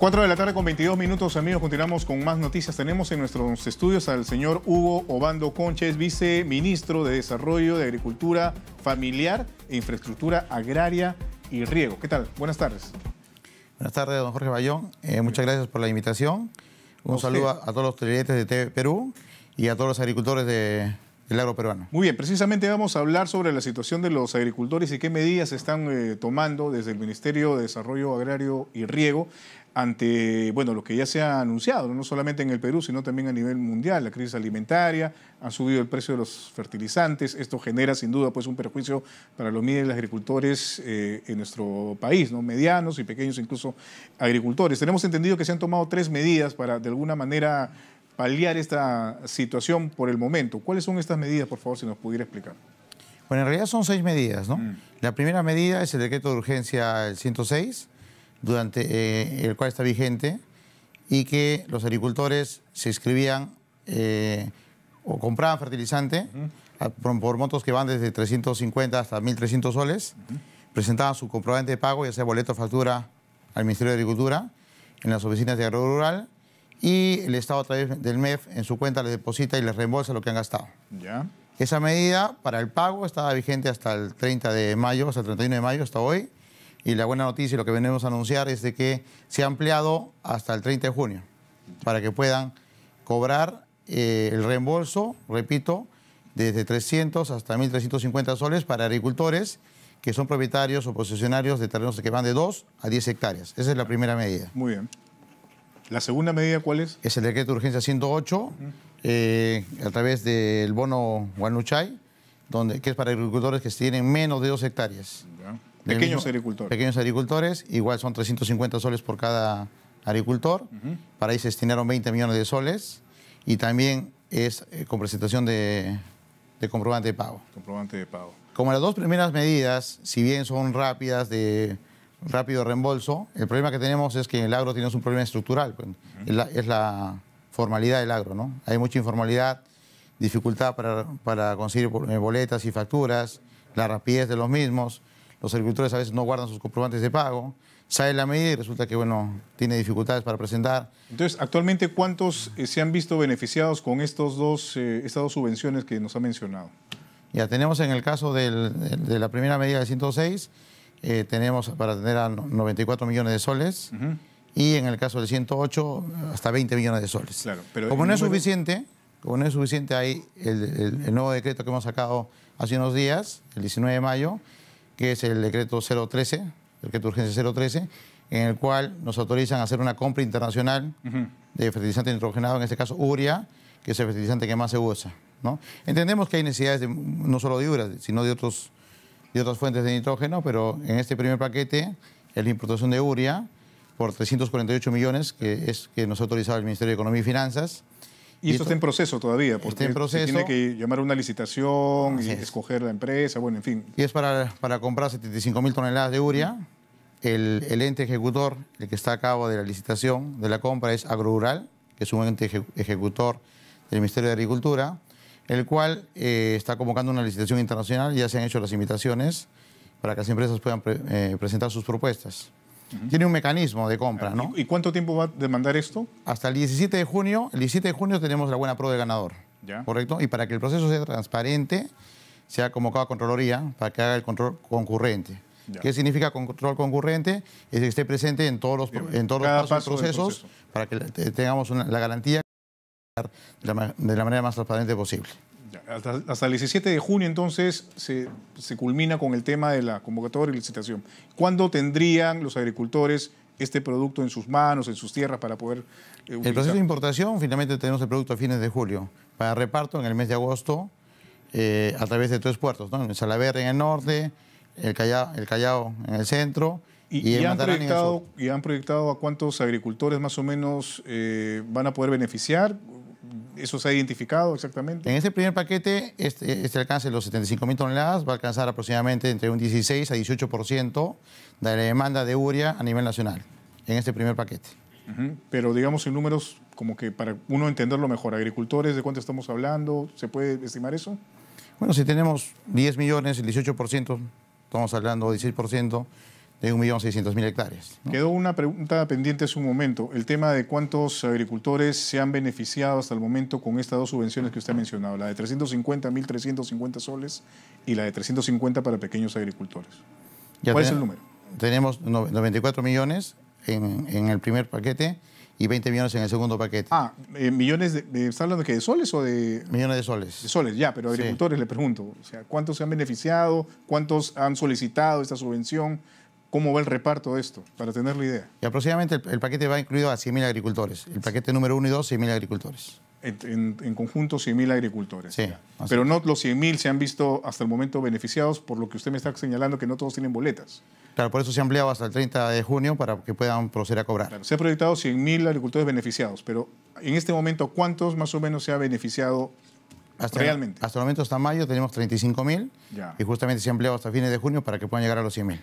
4 de la tarde con 22 minutos, amigos. Continuamos con más noticias. Tenemos en nuestros estudios al señor Hugo Obando Conches, viceministro de Desarrollo de Agricultura Familiar e Infraestructura Agraria y Riego. ¿Qué tal? Buenas tardes. Buenas tardes, don Jorge Bayón. Eh, muchas gracias por la invitación. Un saludo a, a, todos los televidentes de TV Perú y a todos los agricultores de, el agro peruano. Muy bien, precisamente vamos a hablar sobre la situación de los agricultores y qué medidas se están eh, tomando desde el Ministerio de Desarrollo Agrario y Riego ante bueno, lo que ya se ha anunciado, no solamente en el Perú, sino también a nivel mundial, la crisis alimentaria, ha subido el precio de los fertilizantes, esto genera sin duda pues, un perjuicio para los miles de agricultores eh, en nuestro país, ¿no? medianos y pequeños incluso agricultores. Tenemos entendido que se han tomado tres medidas para de alguna manera paliar esta situación por el momento. ¿Cuáles son estas medidas, por favor, si nos pudiera explicar? Bueno, en realidad son seis medidas, ¿no? Mm. La primera medida es el decreto de urgencia el 106, durante eh, el cual está vigente, y que los agricultores se inscribían eh, o compraban fertilizante por, montos que van desde 350 hasta 1.300 soles, presentaban su comprobante de pago, ya sea boleto o factura al Ministerio de Agricultura, en las oficinas de Agro Rural, y el Estado a través del MEF en su cuenta les deposita y les reembolsa lo que han gastado. Ya. Esa medida para el pago estaba vigente hasta el 30 de mayo, hasta el 31 de mayo, hasta hoy. Y la buena noticia y lo que venimos a anunciar es de que se ha ampliado hasta el 30 de junio para que puedan cobrar eh, el reembolso, repito, desde 300 hasta 1.350 soles para agricultores que son propietarios o posesionarios de terrenos que van de 2 a 10 hectáreas. Esa es la primera medida. Muy bien. ¿La segunda medida cuál es? Es el decreto de urgencia 108, eh, a través del bono Guanuchay, donde, que es para agricultores que tienen menos de dos hectáreas. Pequeños agricultores. Pequeños agricultores, igual son 350 soles por cada agricultor. Para ahí se destinaron 20 millones de soles. Y también es eh, con presentación de, de comprobante de pago. Comprobante de pago. Como las dos primeras medidas, si bien son rápidas de rápido reembolso. El problema que tenemos es que en el agro tenemos un problema estructural. Pues, es la, formalidad del agro, ¿no? Hay mucha informalidad, dificultad para, conseguir eh, boletas y facturas, la rapidez de los mismos. Los agricultores a veces no guardan sus comprobantes de pago. Sale la medida y resulta que, bueno, tiene dificultades para presentar. Entonces, actualmente, ¿cuántos eh, se han visto beneficiados con estos dos, eh, estas dos subvenciones que nos ha mencionado? Ya tenemos en el caso de la primera medida de 106, eh, tenemos para tener a 94 millones de soles. Y en el caso del 108, hasta 20 millones de soles. como no es suficiente, como no es suficiente, hay el, nuevo decreto que hemos sacado hace unos días, el 19 de mayo, que es el decreto 013, el decreto de urgencia 013, en el cual nos autorizan a hacer una compra internacional de fertilizante nitrogenado, en este caso uria, que es el fertilizante que más se usa. Entendemos que hay necesidades no solo de uria, sino de otros y otras fuentes de nitrógeno, pero en este primer paquete, la importación de Uria por 348 millones, que es que nos ha autorizado el Ministerio de Economía y Finanzas. Y, esto está en proceso todavía, porque Se tiene que llamar una licitación y escoger la empresa, bueno, en fin. Y es para, para comprar 75 mil toneladas de Uria. El, ente ejecutor, el que está a cabo de la licitación de la compra, es AgroRural, que es un ente ejecutor del Ministerio de Agricultura el cual eh, está convocando una licitación internacional, ya se han hecho las invitaciones para que las empresas puedan eh, presentar sus propuestas. Tiene un mecanismo de compra, ah, ¿no? ¿Y cuánto tiempo va a demandar esto? Hasta el 17 de junio. El 17 de junio tenemos la buena prueba de ganador. Ya. ¿Correcto? Y para que el proceso sea transparente, se ha convocado a Contraloría para que haga el control concurrente. ¿Qué significa control concurrente? Es que esté presente en todos los, en procesos para que tengamos la garantía de la, manera más transparente posible. Hasta, el 17 de junio entonces se, culmina con el tema de la convocatoria y licitación. ¿Cuándo tendrían los agricultores este producto en sus manos, en sus tierras para poder... Eh, el proceso de importación, finalmente tenemos el producto a fines de julio, para reparto en el mes de agosto eh, a través de tres puertos, ¿no? en Salaver en el norte, el Callao, en el centro. ¿Y, y, han proyectado, ¿Y han proyectado a cuántos agricultores más o menos eh, van a poder beneficiar? ¿Eso se ha identificado exactamente? En ese primer paquete, este, este alcance de los 75 mil toneladas va a alcanzar aproximadamente entre un 16 a 18% de la demanda de uria a nivel nacional, en este primer paquete. Pero digamos en números, como que para uno entenderlo mejor, agricultores, ¿de cuánto estamos hablando? ¿Se puede estimar eso? Bueno, si tenemos 10 millones, el 18%, estamos hablando 16%, de 1.600.000 hectáreas. Quedó una pregunta pendiente hace un momento, el tema de cuántos agricultores se han beneficiado hasta el momento con estas dos subvenciones que usted ha mencionado, la de 350, soles y la de 350 para pequeños agricultores. ¿Cuál es el número? Tenemos 94 millones en, el primer paquete y 20 millones en el segundo paquete. Ah, eh, millones ¿Está hablando de, de soles o de...? Millones de soles. De soles, ya, pero agricultores le pregunto, o sea, ¿cuántos se han beneficiado? ¿Cuántos han solicitado esta subvención? cómo va el reparto de esto, para tener la idea. Y aproximadamente el, paquete va incluido a 100.000 agricultores. El paquete número 1 y 2, 100.000 agricultores. En, conjunto 100.000 agricultores. Sí, Pero no los 100.000 se han visto hasta el momento beneficiados, por lo que usted me está señalando que no todos tienen boletas. Claro, por eso se ha ampliado hasta el 30 de junio para que puedan proceder a cobrar. se ha proyectado 100.000 agricultores beneficiados, pero en este momento, ¿cuántos más o menos se ha beneficiado realmente? Hasta el momento, hasta mayo, tenemos 35.000 y justamente se ha ampliado hasta fines de junio para que puedan llegar a los 100.000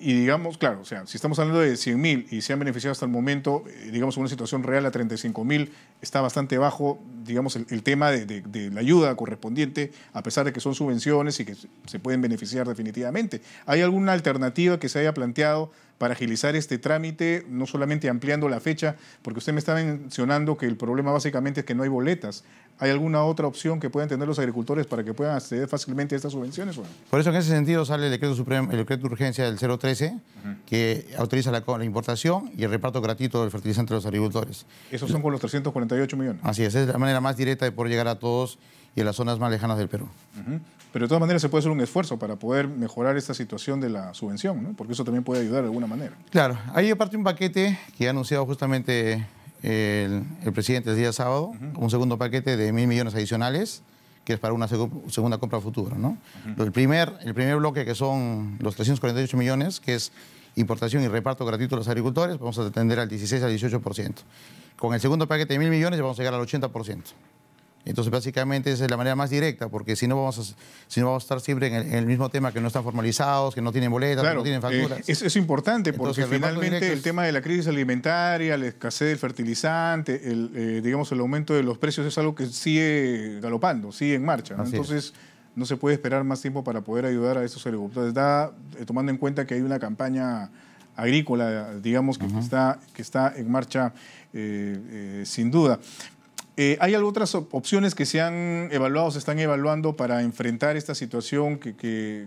y digamos, claro, o sea, si estamos hablando de 100.000 mil y se han beneficiado hasta el momento, eh, digamos, una situación real a 35.000 mil, está bastante bajo, digamos, el, tema de, la ayuda correspondiente, a pesar de que son subvenciones y que se pueden beneficiar definitivamente. ¿Hay alguna alternativa que se haya planteado para agilizar este trámite, no solamente ampliando la fecha, porque usted me está mencionando que el problema básicamente es que no hay boletas. ¿Hay alguna otra opción que puedan tener los agricultores para que puedan acceder fácilmente a estas subvenciones? Por eso en ese sentido sale el decreto, supremo, el decreto de urgencia del 013, que autoriza la, importación y el reparto gratuito del fertilizante a los agricultores. Esos son con los 348 millones. Así es, es la manera más directa de poder llegar a todos y en las zonas más lejanas del Perú. Pero de todas maneras se puede hacer un esfuerzo para poder mejorar esta situación de la subvención, ¿no? porque eso también puede ayudar de alguna manera. Claro, ahí aparte un paquete que ha anunciado justamente eh, el, presidente el día sábado, un segundo paquete de mil millones adicionales que es para una segunda compra futura. ¿no? el, primer, el primer bloque, que son los 348 millones, que es importación y reparto gratuito a los agricultores, vamos a atender al 16 al 18%. Con el segundo paquete de mil millones ya vamos a llegar al 80%. Entonces, básicamente, esa es la manera más directa, porque si no vamos a, si no vamos a estar siempre en el, mismo tema que no están formalizados, que no tienen boletas, que no tienen eh, facturas. es, importante porque finalmente el, tema de la crisis alimentaria, la escasez del fertilizante, el, eh, digamos, el aumento de los precios es algo que sigue galopando, sigue en marcha. Entonces, no se puede esperar más tiempo para poder ayudar a esos agricultores. Eh, tomando en cuenta que hay una campaña agrícola, digamos, que, está, que está en marcha sin duda. Eh, ¿Hay otras opciones que se han evaluado, se están evaluando para enfrentar esta situación que,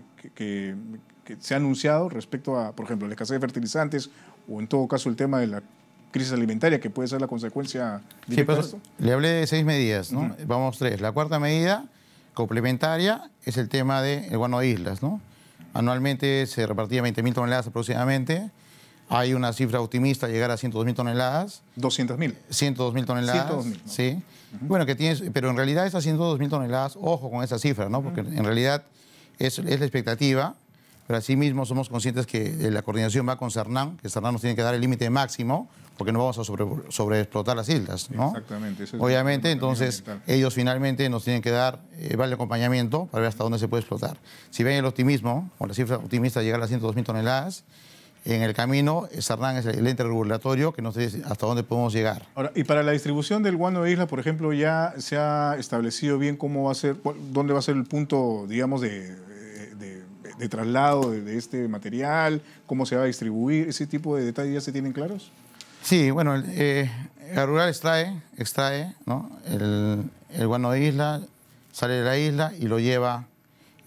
se ha anunciado respecto a, por ejemplo, la escasez de fertilizantes o en todo caso el tema de la crisis alimentaria que puede ser la consecuencia pues, esto? Le hablé de seis medidas, ¿no? Vamos tres. La cuarta medida complementaria es el tema de el guano de islas, ¿no? Anualmente se repartía 20.000 toneladas aproximadamente hay una cifra optimista, llegar a 102 mil toneladas. 200 mil. toneladas. Sí. Bueno, que tienes, pero en realidad esas 102 mil toneladas, ojo con esa cifra, ¿no? Porque en realidad es, la expectativa, pero asimismo somos conscientes que eh, la coordinación va con Cernán, que Cernán nos tiene que dar el límite máximo, porque no vamos a sobre, sobreexplotar las islas, ¿no? Exactamente. Obviamente, entonces, ellos finalmente nos tienen que dar eh, vale acompañamiento para ver hasta dónde se puede explotar. Si ven el optimismo, o la cifra optimista de llegar a 102.000 mil toneladas, en el camino, Sarnán es el ente regulatorio que no sé hasta dónde podemos llegar. Ahora, y para la distribución del guano de isla, por ejemplo, ya se ha establecido bien cómo va a ser, dónde va a ser el punto, digamos, de, traslado de, este material, cómo se va a distribuir, ese tipo de detalles ya se tienen claros. Sí, bueno, el eh, rural extrae, extrae el, guano de isla, sale de la isla y lo lleva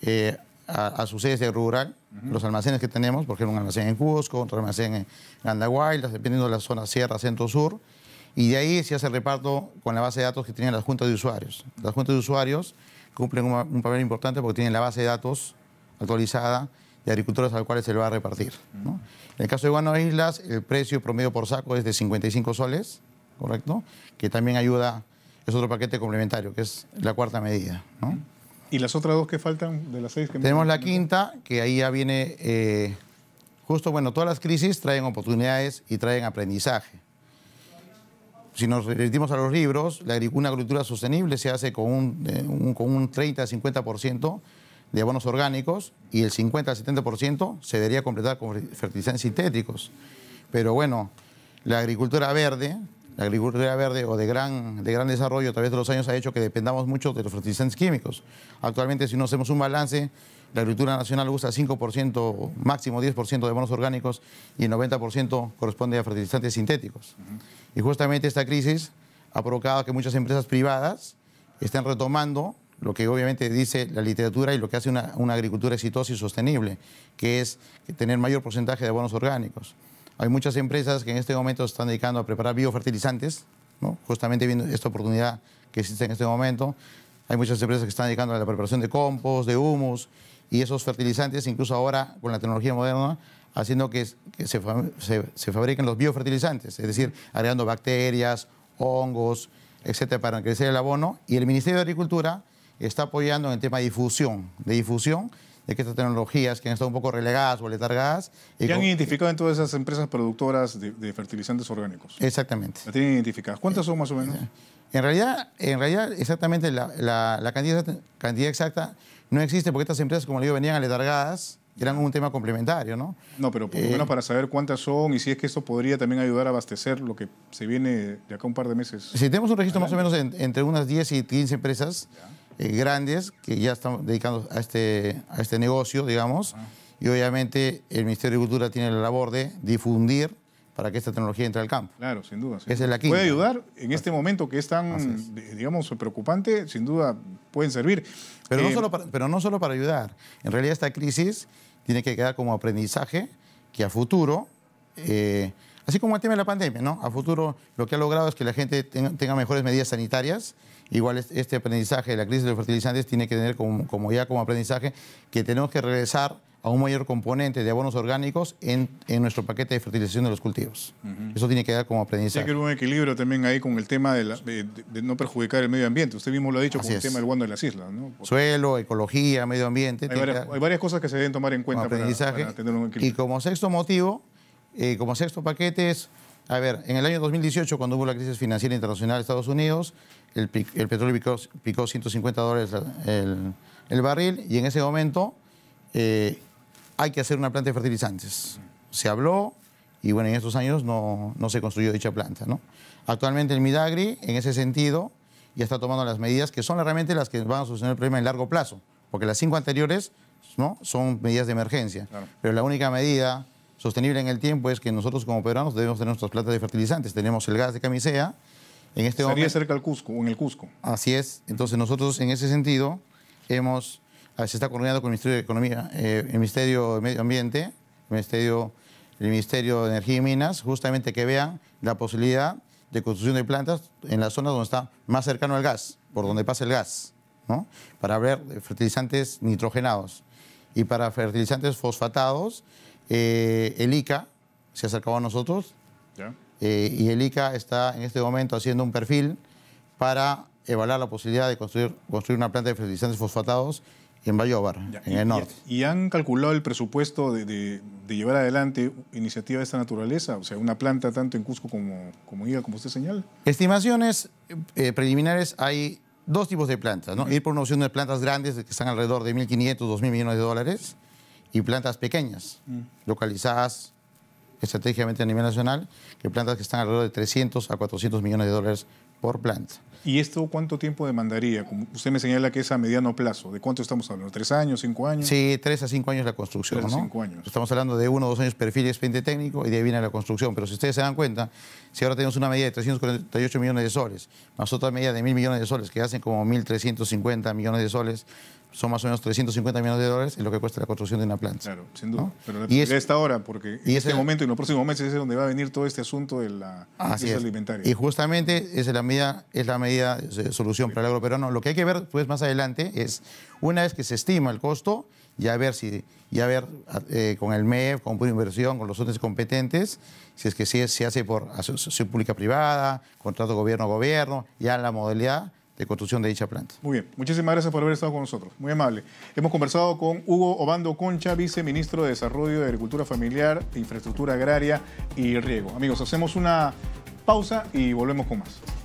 eh, a, a su sede rural los almacenes que tenemos, por ejemplo, un almacén en Cusco, otro almacén en Andahuaylas, dependiendo de la zona sierra, centro-sur, y de ahí se hace el reparto con la base de datos que tienen las juntas de usuarios. Las juntas de usuarios cumplen un, papel importante porque tienen la base de datos actualizada de agricultores a los cuales se le va a repartir. En el caso de Guano Islas, el precio promedio por saco es de 55 soles, ¿correcto? Que también ayuda, es otro paquete complementario, que es la cuarta medida. ¿no? ¿Y las otras dos que faltan de las seis que Tenemos la quinta, que ahí ya viene eh, justo, bueno, todas las crisis traen oportunidades y traen aprendizaje. Si nos remitimos a los libros, la una agricultura sostenible se hace con un, eh, con un 30-50% de abonos orgánicos y el 50-70% se debería completar con fertilizantes sintéticos. Pero bueno, la agricultura verde la agricultura verde o de gran, de gran desarrollo a través de los años ha hecho que dependamos mucho de los fertilizantes químicos. Actualmente, si no hacemos un balance, la agricultura nacional usa 5%, máximo 10% de bonos orgánicos y el 90% corresponde a fertilizantes sintéticos. Y justamente esta crisis ha provocado que muchas empresas privadas estén retomando lo que obviamente dice la literatura y lo que hace una, una agricultura exitosa y sostenible, que es tener mayor porcentaje de bonos orgánicos. Hay muchas empresas que en este momento están dedicando a preparar biofertilizantes, justamente viendo esta oportunidad que existe en este momento. Hay muchas empresas que están dedicando a la preparación de compost, de humus, y esos fertilizantes, incluso ahora con la tecnología moderna, haciendo que, se, fabriquen los biofertilizantes, es decir, agregando bacterias, hongos, etcétera, para crecer el abono. Y el Ministerio de Agricultura está apoyando en el tema de difusión, de difusión de que estas tecnologías que han estado un poco relegadas o letargadas. Y han identificado en todas esas empresas productoras de, fertilizantes orgánicos? Exactamente. ¿La tienen identificadas? ¿Cuántas son más o menos? En realidad, en realidad exactamente la, cantidad, cantidad exacta no existe porque estas empresas, como le digo, venían letargadas, eran un tema complementario, ¿no? No, pero por lo eh, menos para saber cuántas son y si es que esto podría también ayudar a abastecer lo que se viene de acá un par de meses. Si tenemos un registro más o menos entre unas 10 y 15 empresas, eh, grandes que ya están dedicando a este, a este negocio, digamos. Y obviamente el Ministerio de Cultura tiene la labor de difundir para que esta tecnología entre al campo. Claro, sin duda. Esa es la quinta. Puede ayudar en este momento que es tan, digamos, preocupante, sin duda pueden servir. Pero, no eh, solo para, pero no solo para ayudar. En realidad esta crisis tiene que quedar como aprendizaje que a futuro eh, Así como el tema de la pandemia, ¿no? A futuro lo que ha logrado es que la gente tenga, mejores medidas sanitarias. Igual este aprendizaje de la crisis de los fertilizantes tiene que tener como, ya como aprendizaje que tenemos que regresar a un mayor componente de abonos orgánicos en, en nuestro paquete de fertilización de los cultivos. Eso tiene que dar como aprendizaje. Hay que un equilibrio también ahí con el tema de, de, no perjudicar el medio ambiente. Usted mismo lo ha dicho con el tema del guano de las islas. ¿no? Suelo, ecología, medio ambiente. Hay varias, cosas que se deben tomar en cuenta para tener un equilibrio. Y como sexto motivo, eh, como sexto paquete es, a ver, en el año 2018, cuando hubo la crisis financiera internacional de Estados Unidos, el, petróleo picó, 150 dólares el, barril y en ese momento eh, hay que hacer una planta de fertilizantes. Se habló y bueno, en estos años no, no se construyó dicha planta. ¿no? Actualmente el Midagri, en ese sentido, ya está tomando las medidas que son realmente las que van a solucionar el problema en largo plazo, porque las cinco anteriores ¿no? son medidas de emergencia. Pero la única medida sostenible en el tiempo es que nosotros como peruanos debemos tener nuestras plantas de fertilizantes. Tenemos el gas de camisea. En este Sería cerca al Cusco, en el Cusco. Así es. Entonces nosotros en ese sentido hemos, ah, se está coordinando con el Ministerio de Economía, eh, el Ministerio de Medio Ambiente, el Ministerio, el Ministerio de Energía y Minas, justamente que vean la posibilidad de construcción de plantas en las zonas donde está más cercano al gas, por donde pasa el gas, ¿no? para ver eh, fertilizantes nitrogenados y para fertilizantes fosfatados eh, el ICA se acercaba a nosotros eh, y el ICA está en este momento haciendo un perfil para evaluar la posibilidad de construir, una planta de fertilizantes fosfatados en Bayobar, en el norte. Y, han calculado el presupuesto de, llevar adelante iniciativa de esta naturaleza? O sea, una planta tanto en Cusco como, como IGA, como usted señala. Estimaciones eh, preliminares hay dos tipos de plantas, ¿no? Ir por una opción de plantas grandes que están alrededor de 1.500, 2.000 millones de dólares y plantas pequeñas, mm. localizadas estratégicamente a nivel nacional, que plantas que están alrededor de 300 a 400 millones de dólares por planta. ¿Y esto cuánto tiempo demandaría? usted me señala que es a mediano plazo. ¿De cuánto estamos hablando? ¿Tres años, cinco años? Sí, tres a cinco años la construcción. cinco años. Estamos hablando de uno o dos años perfil y expediente técnico y de ahí viene la construcción. Pero si ustedes se dan cuenta, si ahora tenemos una medida de 348 millones de soles, más otra medida de mil millones de soles, que hacen como 1.350 millones de soles, son más o menos 350 millones de dólares en lo que cuesta la construcción de una planta. Claro, sin duda. Pero la y esta hora, porque en este momento y en los próximos meses es donde va a venir todo este asunto de la crisis alimentaria. Y justamente es la medida, es la medida solución para el agroperuano. Lo que hay que ver pues, más adelante es, una vez que se estima el costo, ya ver si, ya ver eh, con el MEF, con Pura Inversión, con los otros competentes, si es que se, se hace por asociación pública-privada, contrato gobierno-gobierno, ya la modalidad de construcción de dicha planta. Muy bien, muchísimas gracias por haber estado con nosotros, muy amable. Hemos conversado con Hugo Obando Concha, viceministro de Desarrollo de Agricultura Familiar, Infraestructura Agraria y Riego. Amigos, hacemos una pausa y volvemos con más.